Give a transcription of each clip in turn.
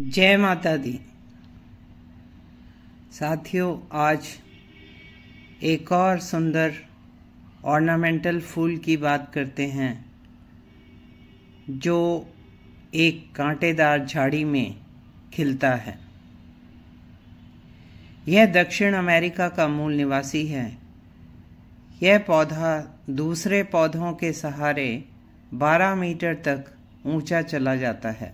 जय माता दी साथियों आज एक और सुंदर ऑर्नामेंटल फूल की बात करते हैं जो एक कांटेदार झाड़ी में खिलता है यह दक्षिण अमेरिका का मूल निवासी है यह पौधा दूसरे पौधों के सहारे 12 मीटर तक ऊंचा चला जाता है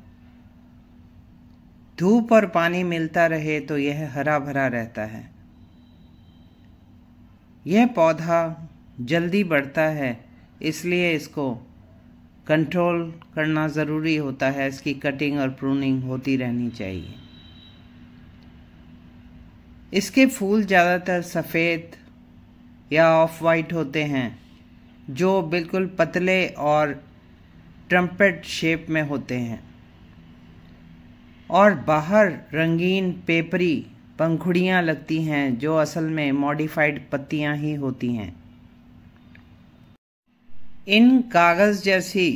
धूप और पानी मिलता रहे तो यह हरा भरा रहता है यह पौधा जल्दी बढ़ता है इसलिए इसको कंट्रोल करना ज़रूरी होता है इसकी कटिंग और प्रूनिंग होती रहनी चाहिए इसके फूल ज़्यादातर सफ़ेद या ऑफ वाइट होते हैं जो बिल्कुल पतले और ट्रम्पेट शेप में होते हैं और बाहर रंगीन पेपरी पंखुड़ियाँ लगती हैं जो असल में मॉडिफाइड पत्तियाँ ही होती हैं इन कागज़ जैसी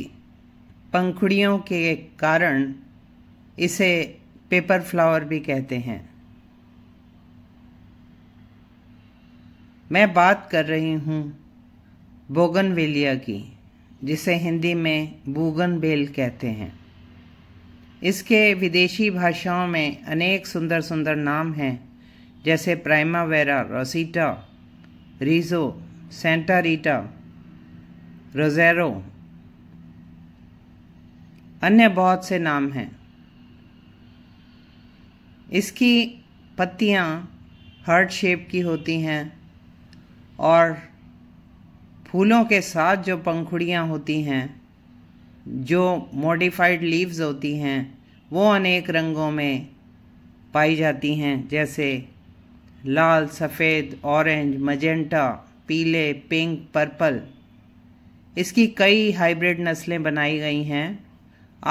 पंखुड़ियों के कारण इसे पेपर फ्लावर भी कहते हैं मैं बात कर रही हूँ बोगनवेलिया की जिसे हिंदी में बूगन बेल कहते हैं इसके विदेशी भाषाओं में अनेक सुंदर सुंदर नाम हैं जैसे प्राइमावेरा रोसीटा रिजो सेंटारीटा रोजेरो अन्य बहुत से नाम हैं इसकी पत्तियाँ हर्ट शेप की होती हैं और फूलों के साथ जो पंखुड़ियाँ होती हैं जो मॉडिफाइड लीव्स होती हैं वो अनेक रंगों में पाई जाती हैं जैसे लाल सफ़ेद ऑरेंज मजेंटा पीले पिंक पर्पल इसकी कई हाइब्रिड नस्लें बनाई गई हैं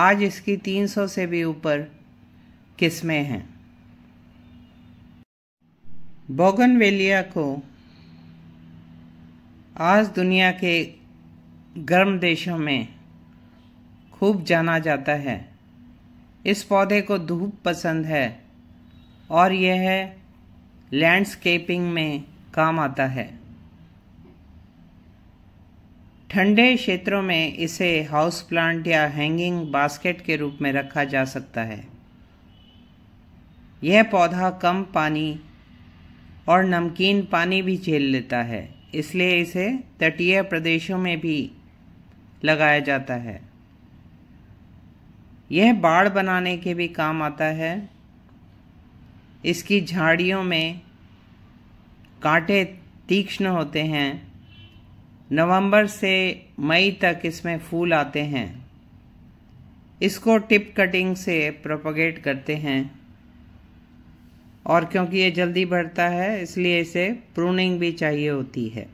आज इसकी 300 से भी ऊपर किस्में हैं बोगनवेलिया को आज दुनिया के गर्म देशों में खूब जाना जाता है इस पौधे को धूप पसंद है और यह लैंडस्केपिंग में काम आता है ठंडे क्षेत्रों में इसे हाउस प्लांट या हैंगिंग बास्केट के रूप में रखा जा सकता है यह पौधा कम पानी और नमकीन पानी भी झेल लेता है इसलिए इसे तटीय प्रदेशों में भी लगाया जाता है यह बाड़ बनाने के भी काम आता है इसकी झाड़ियों में कांटे तीक्ष्ण होते हैं नवंबर से मई तक इसमें फूल आते हैं इसको टिप कटिंग से प्रोपोगेट करते हैं और क्योंकि ये जल्दी बढ़ता है इसलिए इसे प्रूनिंग भी चाहिए होती है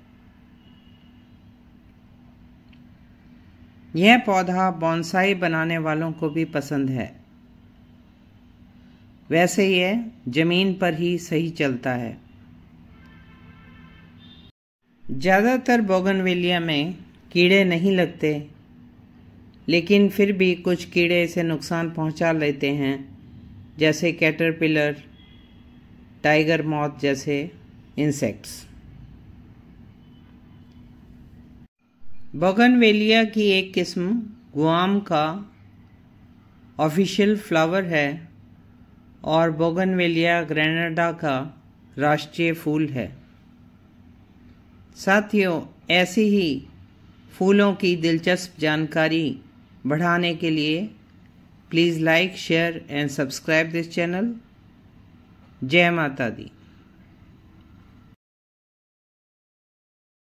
यह पौधा बॉन्साई बनाने वालों को भी पसंद है वैसे यह ज़मीन पर ही सही चलता है ज़्यादातर बोगनवेलिया में कीड़े नहीं लगते लेकिन फिर भी कुछ कीड़े इसे नुकसान पहुंचा लेते हैं जैसे कैटरपिलर टाइगर मॉथ जैसे इंसेक्ट्स बोगनवेलिया की एक किस्म गुआम का ऑफिशियल फ्लावर है और बोगनवेलिया ग्रेनाडा का राष्ट्रीय फूल है साथियों ऐसी ही फूलों की दिलचस्प जानकारी बढ़ाने के लिए please like share and subscribe this channel जय माता दी